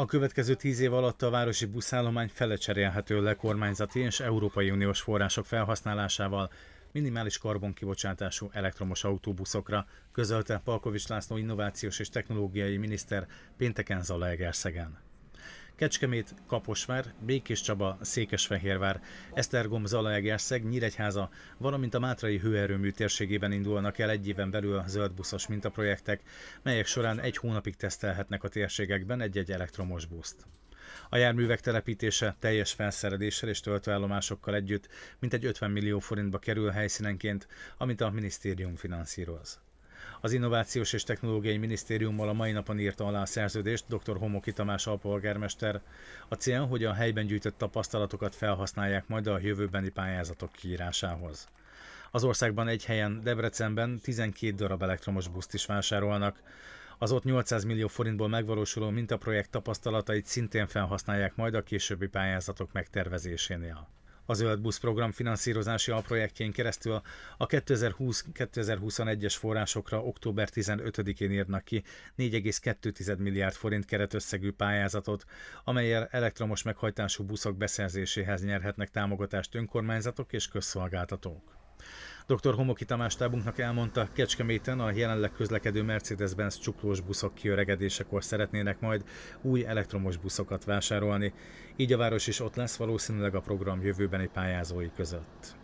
A következő tíz év alatt a városi buszállomány fele cserélhető le kormányzati és Európai Uniós források felhasználásával minimális karbonkibocsátású elektromos autóbuszokra, közölte Palkovics László innovációs és technológiai miniszter pénteken Zalaegerszegen. Kecskemét, Kaposvár, Békés Csaba, Székesfehérvár, Esztergom, Zalaegerszeg, Nyíregyháza, valamint a Mátrai hőerőmű térségében indulnak el egy éven belül a zöldbuszos mintaprojektek, melyek során egy hónapig tesztelhetnek a térségekben egy-egy elektromos buszt. A járművek telepítése teljes felszereléssel és töltőállomásokkal együtt mintegy 50 millió forintba kerül helyszínenként, amit a minisztérium finanszíroz. Az Innovációs és Technológiai Minisztériummal a mai napon írta alá a szerződést dr. Homoki Tamás alpolgármester. A cél, hogy a helyben gyűjtött tapasztalatokat felhasználják majd a jövőbeni pályázatok kiírásához. Az országban egy helyen, Debrecenben 12 darab elektromos buszt is vásárolnak. Az ott 800 millió forintból megvalósuló mintaprojekt tapasztalatait szintén felhasználják majd a későbbi pályázatok megtervezésénél a Zöld Busz program finanszírozási alprojektjén keresztül a, 2020-2021-es forrásokra október 15-én írnak ki 4,2 milliárd forint keretösszegű pályázatot, amelyel elektromos meghajtású buszok beszerzéséhez nyerhetnek támogatást önkormányzatok és közszolgáltatók. Dr. Homoki Tamás tábunknak elmondta, Kecskeméten a jelenleg közlekedő Mercedes-Benz csuklós buszok kiöregedésekor szeretnének majd új elektromos buszokat vásárolni, így a város is ott lesz valószínűleg a program jövőbeni pályázói között.